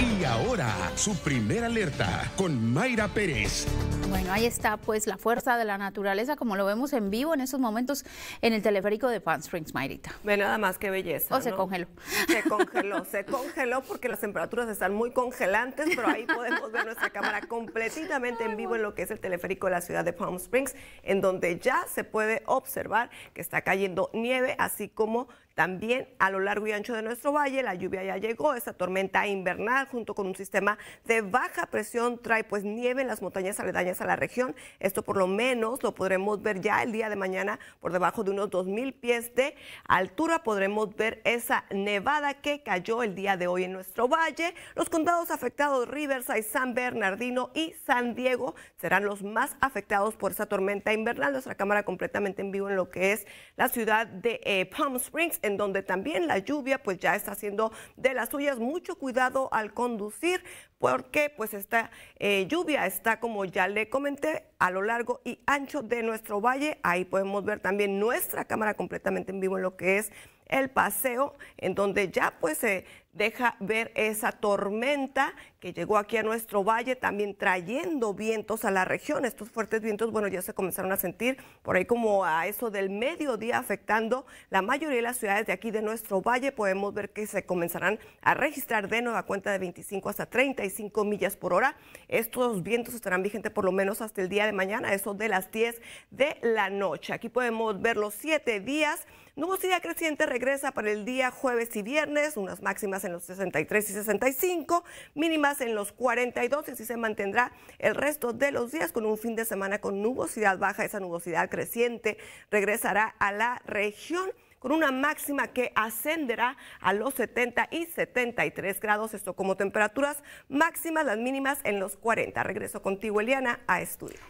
Y ahora, su primera alerta con Mayra Pérez. Bueno, ahí está pues la fuerza de la naturaleza, como lo vemos en vivo en esos momentos en el teleférico de Palm Springs, Mayrita. Ve nada más, qué belleza. O se congeló. Se congeló, se congeló porque las temperaturas están muy congelantes, pero ahí podemos ver nuestra cámara completamente en vivo en lo que es el teleférico de la ciudad de Palm Springs, en donde ya se puede observar que está cayendo nieve, así como también a lo largo y ancho de nuestro valle la lluvia ya llegó, esa tormenta invernal junto con un sistema de baja presión trae pues nieve en las montañas aledañas a la región. Esto por lo menos lo podremos ver ya el día de mañana por debajo de unos 2.000 pies de altura. Podremos ver esa nevada que cayó el día de hoy en nuestro valle. Los condados afectados Riverside, San Bernardino y San Diego serán los más afectados por esa tormenta invernal. Nuestra cámara completamente en vivo en lo que es la ciudad de eh, Palm Springs en donde también la lluvia pues ya está haciendo de las suyas. Mucho cuidado al conducir porque pues esta eh, lluvia está, como ya le comenté, a lo largo y ancho de nuestro valle. Ahí podemos ver también nuestra cámara completamente en vivo en lo que es el paseo, en donde ya pues se deja ver esa tormenta que llegó aquí a nuestro valle, también trayendo vientos a la región. Estos fuertes vientos, bueno, ya se comenzaron a sentir por ahí como a eso del mediodía, afectando la mayoría de las ciudades de aquí de nuestro valle. Podemos ver que se comenzarán a registrar de nueva cuenta de 25 hasta 35 millas por hora. Estos vientos estarán vigentes por lo menos hasta el día de mañana, eso de las 10 de la noche. Aquí podemos ver los siete días. Nubosidad creciente regresa para el día jueves y viernes, unas máximas en los 63 y 65, mínimas en los 42 y así se mantendrá el resto de los días con un fin de semana con nubosidad baja, esa nubosidad creciente regresará a la región con una máxima que ascenderá a los 70 y 73 grados, esto como temperaturas máximas, las mínimas en los 40. Regreso contigo, Eliana, a estudio.